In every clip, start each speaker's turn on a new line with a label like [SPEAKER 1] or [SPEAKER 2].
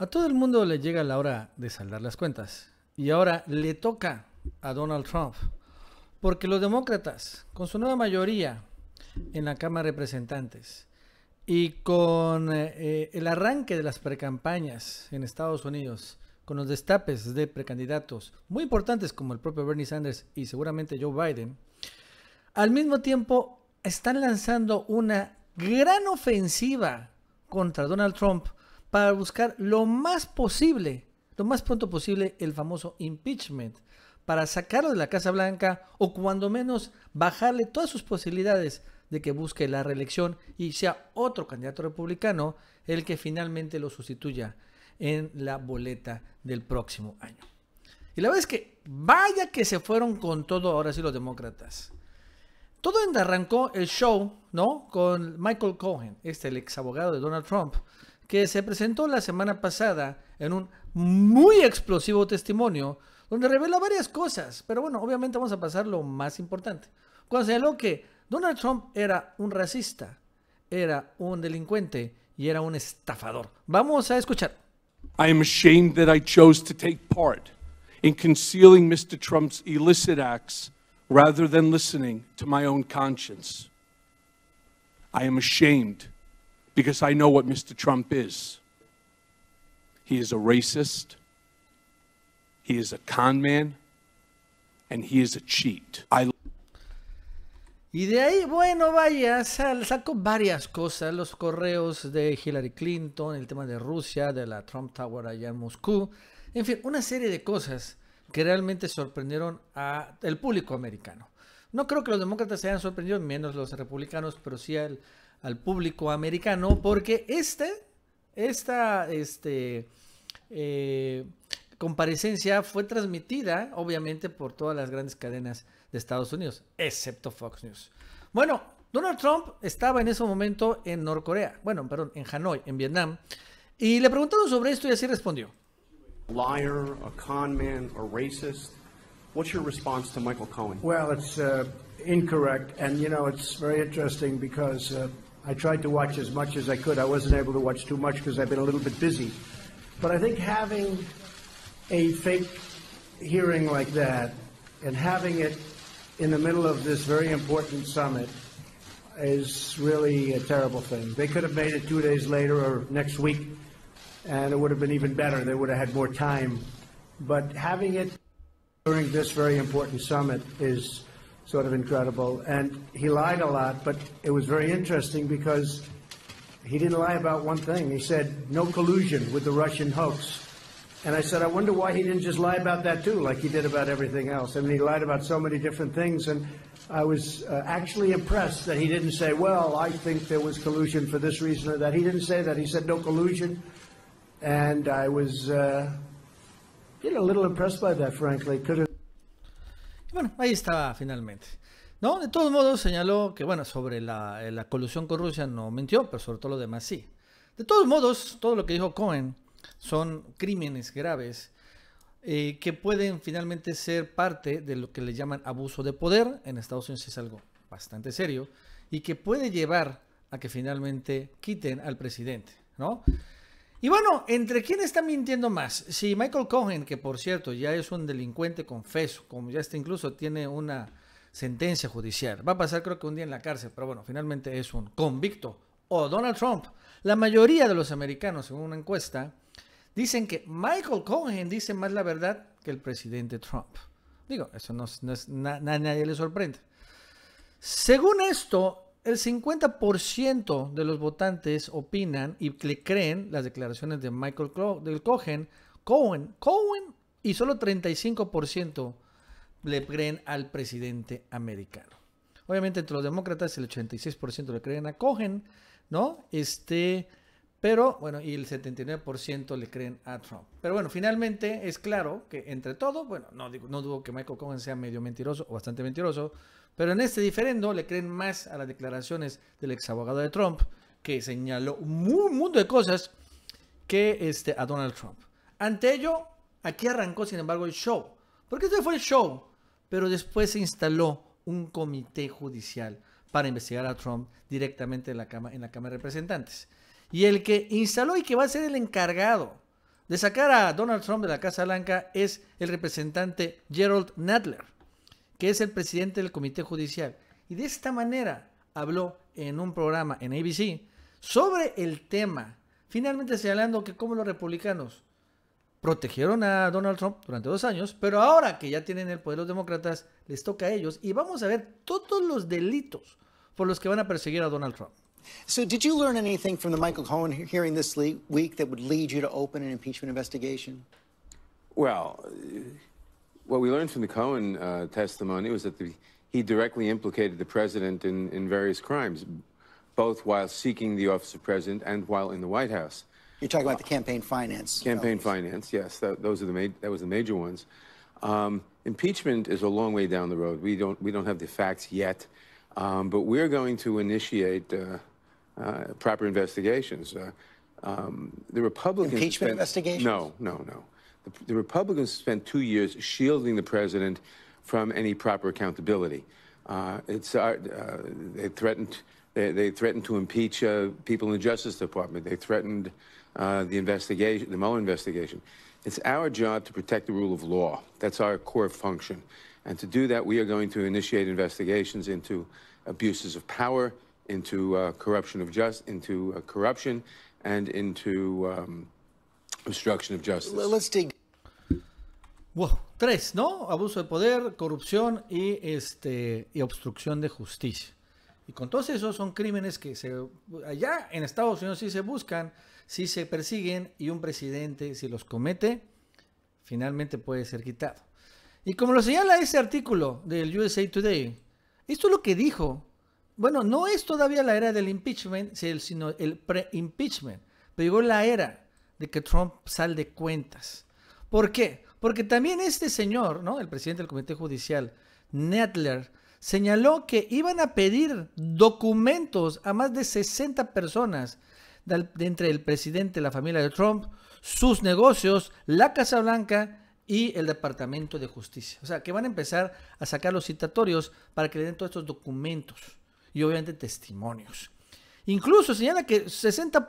[SPEAKER 1] A todo el mundo le llega la hora de saldar las cuentas. Y ahora le toca a Donald Trump. Porque los demócratas, con su nueva mayoría en la Cámara de Representantes y con eh, eh, el arranque de las precampañas en Estados Unidos, con los destapes de precandidatos muy importantes como el propio Bernie Sanders y seguramente Joe Biden, al mismo tiempo están lanzando una gran ofensiva contra Donald Trump para buscar lo más posible, lo más pronto posible, el famoso impeachment, para sacarlo de la Casa Blanca o cuando menos bajarle todas sus posibilidades de que busque la reelección y sea otro candidato republicano el que finalmente lo sustituya en la boleta del próximo año. Y la verdad es que vaya que se fueron con todo ahora sí los demócratas. Todo arrancó el show, ¿no? Con Michael Cohen, este el ex abogado de Donald Trump, que se presentó la semana pasada en un muy explosivo testimonio donde revela varias cosas, pero bueno, obviamente vamos a pasar lo más importante. Consideró que Donald Trump era un racista, era un delincuente y era un estafador. Vamos a escuchar.
[SPEAKER 2] I am ashamed that I chose to take part in concealing Mr. Trump's illicit acts rather than listening to my own conscience. I am ashamed because I know what Mr. Trump is. He is a racist, he is a con man, and he is cheat.
[SPEAKER 1] Y de ahí, bueno, vaya, sacó varias cosas, los correos de Hillary Clinton, el tema de Rusia, de la Trump Tower allá en Moscú, en fin, una serie de cosas que realmente sorprendieron al público americano. No creo que los demócratas se hayan sorprendido, menos los republicanos, pero sí al, al público americano, porque este, esta este, eh, comparecencia fue transmitida, obviamente, por todas las grandes cadenas de Estados Unidos, excepto Fox News. Bueno, Donald Trump estaba en ese momento en Norcorea, bueno, perdón, en Hanoi, en Vietnam, y le preguntaron sobre esto y así respondió. Liar, a con
[SPEAKER 2] man, racist. What's your response to Michael Cohen?
[SPEAKER 1] Well, it's uh, incorrect, and
[SPEAKER 2] you know it's very because uh, I tried to watch as much as I could. I wasn't able to watch too much because I've been a little bit busy. But I think having a fake hearing like that and having it in the middle of this very important summit is really a terrible thing. They could have made it two days later or next week, and it would have been even better. They would have had more time. But having it during this very important summit is sort of incredible. And he lied a lot, but it was very interesting because he didn't lie about one thing. He said, no collusion with the Russian hoax. And I said, I wonder why he didn't just lie about that too, like he did about everything else. I mean, he lied about so many different things. And I was uh, actually impressed that he didn't say, well, I think there was collusion for this reason or that. He didn't say that. He said, no collusion. And I was, uh, you know, a little impressed by that, frankly. Could have.
[SPEAKER 1] Bueno, ahí estaba finalmente. No, de todos modos señaló que, bueno, sobre eh, la, colusión con Rusia no mintió, pero sobre todo lo demás sí. De todos modos, todo lo que dijo Cohen son crímenes graves eh, que pueden finalmente ser parte de lo que le llaman abuso de poder. En Estados Unidos es algo bastante serio y que puede llevar a que finalmente quiten al presidente, ¿no? Y bueno, ¿entre quién está mintiendo más? Si Michael Cohen, que por cierto ya es un delincuente confeso, como ya está incluso tiene una sentencia judicial, va a pasar creo que un día en la cárcel, pero bueno, finalmente es un convicto. O Donald Trump. La mayoría de los americanos, según una encuesta, dicen que Michael Cohen dice más la verdad que el presidente Trump. Digo, eso no, es, nadie le sorprende. Según esto, el 50% de los votantes opinan y le creen las declaraciones de Michael del Cohen, Cohen, Cohen, y solo 35% le creen al presidente americano. Obviamente entre los demócratas el 86% le creen a Cohen, ¿no? Este, pero bueno, y el 79% le creen a Trump. Pero bueno, finalmente es claro que entre todo, bueno, no, no dudo que Michael Cohen sea medio mentiroso o bastante mentiroso, pero en este diferendo le creen más a las declaraciones del ex abogado de Trump, que señaló un mundo de cosas que este, a Donald Trump. Ante ello, aquí arrancó, sin embargo, el show. Porque este fue el show, pero después se instaló un comité judicial para investigar a Trump directamente en la, en la Cámara de Representantes. Y el que instaló y que va a ser el encargado de sacar a Donald Trump de la Casa Blanca es el representante Gerald Nadler, que es el presidente del Comité Judicial. Y de esta manera habló en un programa en ABC sobre el tema, finalmente señalando que como los republicanos protegieron a Donald Trump durante dos años, pero ahora que ya tienen el poder los demócratas, les toca a ellos y vamos a ver todos los delitos por los que van a perseguir a Donald Trump. So, did you learn anything from the Michael Cohen hearing this week that would lead you to open an impeachment investigation? Well,
[SPEAKER 2] what we learned from the Cohen uh, testimony was that the, he directly implicated the president in, in various crimes, both while seeking the office of president and while in the White House. You're talking about the campaign finance. Campaign finance, yes. That, those are the that was the major ones. Um, impeachment is a long way down the road. We don't we don't have the facts yet, um, but we're going to initiate. Uh, uh, proper investigations. Uh, um, the Republicans. Impeachment spent, investigations? No, no, no. The, the, Republicans spent two years shielding the president from any proper accountability. Uh, it's, they threatened. They, they, threatened to impeach uh, people in the Justice Department. They threatened uh, the investigation, the Mueller investigation. It's our job to protect the rule of law. That's our core function. And to do that, we are going to initiate investigations into abuses of power, into uh, corruption of just into uh, corruption and into um, obstruction of justice. Let's
[SPEAKER 1] Wow. Tres, ¿no? Abuso de poder, corrupción y este y obstrucción de justicia. Y con todos esos son crímenes que se allá en Estados Unidos sí se buscan, sí se persiguen y un presidente si los comete finalmente puede ser quitado. Y como lo señala ese artículo del USA Today, esto es lo que dijo bueno, no es todavía la era del impeachment, sino el pre-impeachment. Pero llegó la era de que Trump sal de cuentas. ¿Por qué? Porque también este señor, ¿no? El presidente del Comité Judicial, Netler, señaló que iban a pedir documentos a más de 60 personas de, entre el presidente, la familia de Trump, sus negocios, la Casa Blanca y el Departamento de Justicia. O sea, que van a empezar a sacar los citatorios para que le den todos estos documentos y obviamente testimonios. Incluso señala que 60,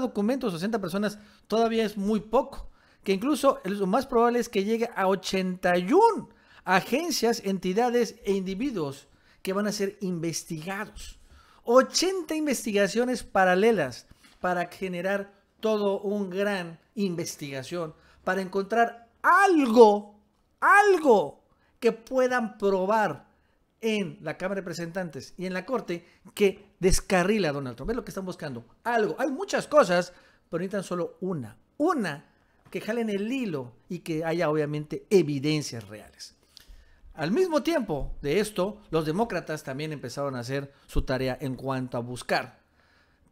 [SPEAKER 1] documentos, 60 personas todavía es muy poco, que incluso lo más probable es que llegue a 81 agencias, entidades e individuos que van a ser investigados. 80 investigaciones paralelas para generar todo un gran investigación, para encontrar algo, algo que puedan probar en la Cámara de Representantes y en la Corte que descarrila a Donald Trump. Es lo que están buscando. Algo. Hay muchas cosas, pero necesitan solo una. Una que jalen el hilo y que haya obviamente evidencias reales. Al mismo tiempo de esto, los demócratas también empezaron a hacer su tarea en cuanto a buscar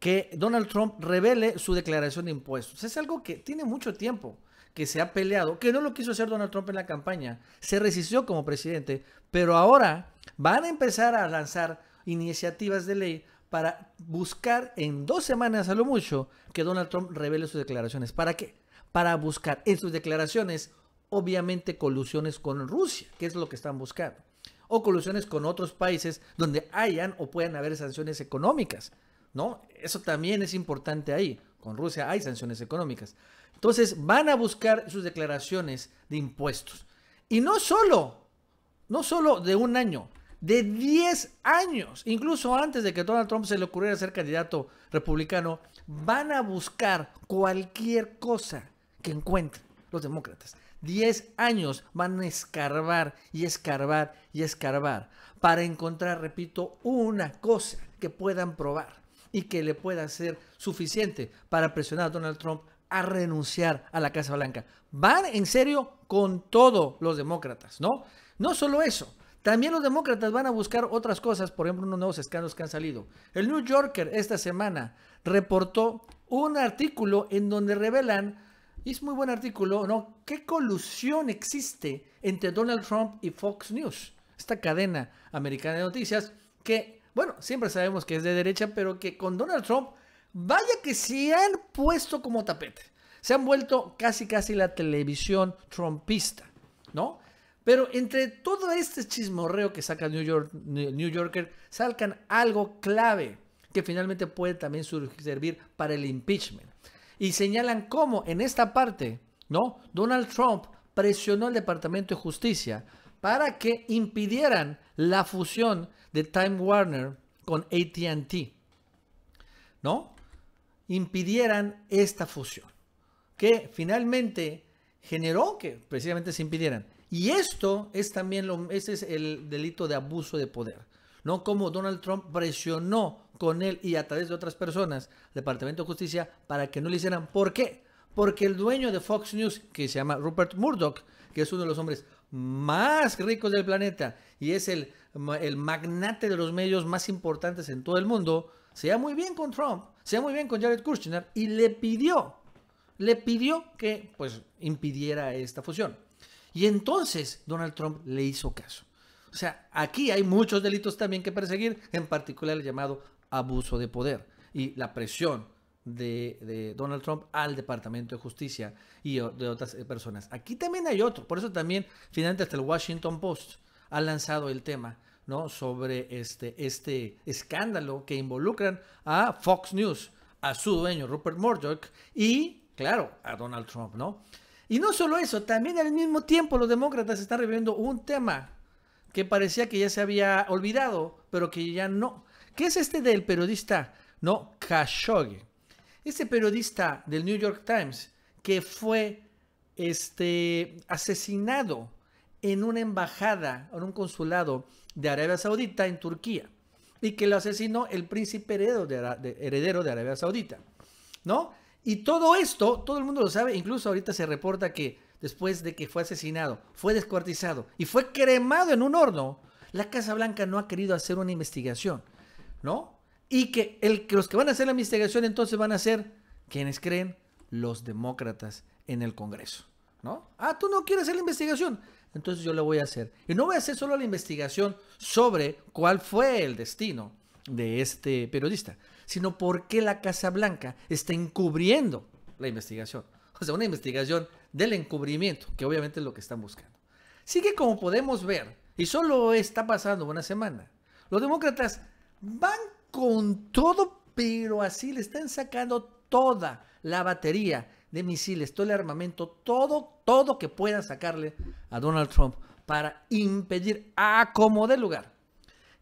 [SPEAKER 1] que Donald Trump revele su declaración de impuestos. Es algo que tiene mucho tiempo que se ha peleado, que no lo quiso hacer Donald Trump en la campaña, se resistió como presidente, pero ahora van a empezar a lanzar iniciativas de ley para buscar en dos semanas a lo mucho que Donald Trump revele sus declaraciones. ¿Para qué? Para buscar en sus declaraciones, obviamente, colusiones con Rusia, que es lo que están buscando, o colusiones con otros países donde hayan o puedan haber sanciones económicas. ¿No? Eso también es importante ahí con Rusia hay sanciones económicas. Entonces van a buscar sus declaraciones de impuestos. Y no solo, no solo de un año, de 10 años, incluso antes de que Donald Trump se le ocurriera ser candidato republicano, van a buscar cualquier cosa que encuentren los demócratas. 10 años van a escarbar y escarbar y escarbar para encontrar, repito, una cosa que puedan probar y que le pueda ser suficiente para presionar a Donald Trump a renunciar a la Casa Blanca. Van en serio con todos los demócratas, ¿no? No solo eso, también los demócratas van a buscar otras cosas, por ejemplo, unos nuevos escándalos que han salido. El New Yorker esta semana reportó un artículo en donde revelan, y es muy buen artículo, ¿no? ¿Qué colusión existe entre Donald Trump y Fox News? Esta cadena americana de noticias que bueno, siempre sabemos que es de derecha, pero que con Donald Trump, vaya que se han puesto como tapete. Se han vuelto casi casi la televisión trumpista, ¿no? Pero entre todo este chismorreo que saca New, York, New Yorker, salgan algo clave que finalmente puede también servir para el impeachment. Y señalan cómo en esta parte, ¿no? Donald Trump presionó al Departamento de Justicia para que impidieran la fusión de Time Warner con ATT, ¿no? Impidieran esta fusión, que finalmente generó que precisamente se impidieran. Y esto es también lo, ese es el delito de abuso de poder, ¿no? Como Donald Trump presionó con él y a través de otras personas, Departamento de Justicia, para que no lo hicieran. ¿Por qué? Porque el dueño de Fox News, que se llama Rupert Murdoch, que es uno de los hombres más ricos del planeta y es el, magnate de los medios más importantes en todo el mundo, se muy bien con Trump, se muy bien con Jared Kushner y le pidió, le pidió que pues impidiera esta fusión. Y entonces Donald Trump le hizo caso. O sea, aquí hay muchos delitos también que perseguir, en particular el llamado abuso de poder y la presión de, Donald Trump al Departamento de Justicia y de otras eh, personas. Aquí también hay otro, por eso también finalmente hasta el Washington Post ha lanzado el tema. ¿no? sobre este, este escándalo que involucran a Fox News, a su dueño Rupert Murdoch y, claro, a Donald Trump. ¿no? Y no solo eso, también al mismo tiempo los demócratas están reviviendo un tema que parecía que ya se había olvidado, pero que ya no, ¿Qué es este del periodista, ¿no? Khashoggi. Este periodista del New York Times que fue este, asesinado en una embajada, en un consulado de Arabia Saudita en Turquía, y que lo asesinó el príncipe heredero de, heredero de Arabia Saudita, ¿no? Y todo esto, todo el mundo lo sabe, incluso ahorita se reporta que después de que fue asesinado, fue descuartizado y fue cremado en un horno, la Casa Blanca no ha querido hacer una investigación, ¿no? y que, los que van a hacer la investigación entonces van a ser, quienes creen? Los demócratas en el Congreso, ¿no? Ah, tú no quieres hacer la investigación, entonces yo la voy a hacer. Y no voy a hacer solo la investigación sobre cuál fue el destino de este periodista, sino por qué la Casa Blanca está encubriendo la investigación. O sea, una investigación del encubrimiento, que obviamente es lo que están buscando. Así que como podemos ver, y solo está pasando una semana, los demócratas van con todo, pero así le están sacando toda la batería de misiles, todo el armamento, todo, todo que puedan sacarle a Donald Trump para impedir a como de lugar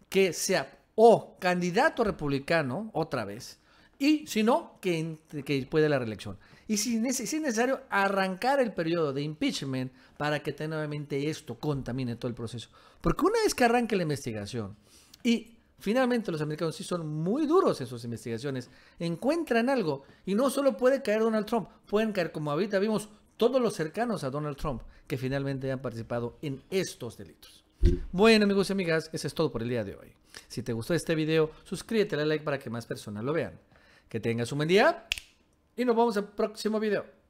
[SPEAKER 1] que sea o candidato republicano otra vez, y si no, que, que la reelección. Y si, es necesario, arrancar el periodo de impeachment para que nuevamente esto contamine todo el proceso. Porque una vez que arranque la investigación y Finalmente, los americanos sí son muy duros en sus investigaciones. Encuentran algo y no solo puede caer Donald Trump, pueden caer, como ahorita vimos, todos los cercanos a Donald Trump que finalmente han participado en estos delitos. Bueno, amigos y amigas, eso es todo por el día de hoy. Si te gustó este video, suscríbete, dale like para que más personas lo vean. Que tengas un buen día y nos vemos en el próximo video.